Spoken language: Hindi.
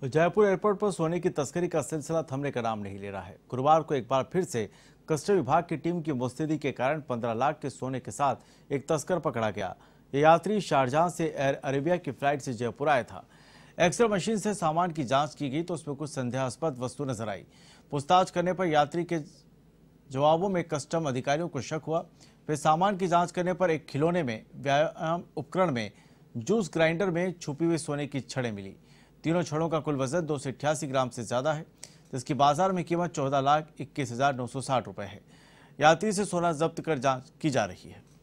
तो जयपुर एयरपोर्ट पर सोने की तस्करी का सिलसिला थमने का नाम नहीं ले रहा है गुरुवार को एक बार फिर से कस्टम विभाग की टीम की मुस्तैदी के कारण 15 लाख के सोने के साथ एक तस्कर पकड़ा गया ये यात्री शारजहां से एयर अरेबिया की फ्लाइट से जयपुर आया था एक्सरे मशीन से सामान की जांच की गई तो उसमें कुछ संदेहास्पद वस्तु नजर आई पूछताछ करने पर यात्री के जवाबों में कस्टम अधिकारियों को शक हुआ फिर सामान की जाँच करने पर एक खिलौने में व्यायाम उपकरण में जूस ग्राइंडर में छुपी हुई सोने की छड़े मिली तीनों छड़ों का कुल वजन दो ग्राम से ज़्यादा है जिसकी बाजार में कीमत चौदह लाख इक्कीस हज़ार नौ सौ साठ रुपये है यात्री से सोना जब्त कर जांच की जा रही है